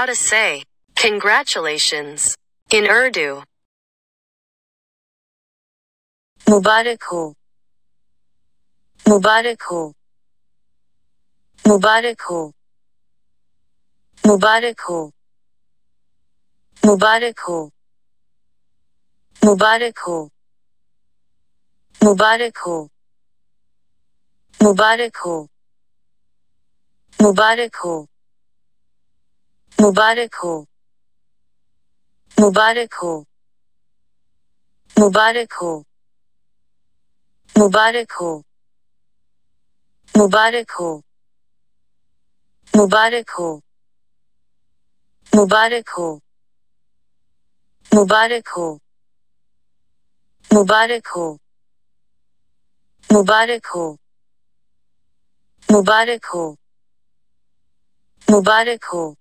how to say congratulations in Urdu. Mubarak ho. Mubarak ho. Mubarak ho. Mubarak ho. Mubarak ho. Mubarak ho. Mubarak ho. Mubarak ho. Mubarak ho. मुबारक हो मुबारक हो मुबारक हो मुबारक हो मुबारक हो मुबारक हो मुबारक हो मुबारक हो मुबारक हो मुबारक हो मुबारक हो मुबारक हो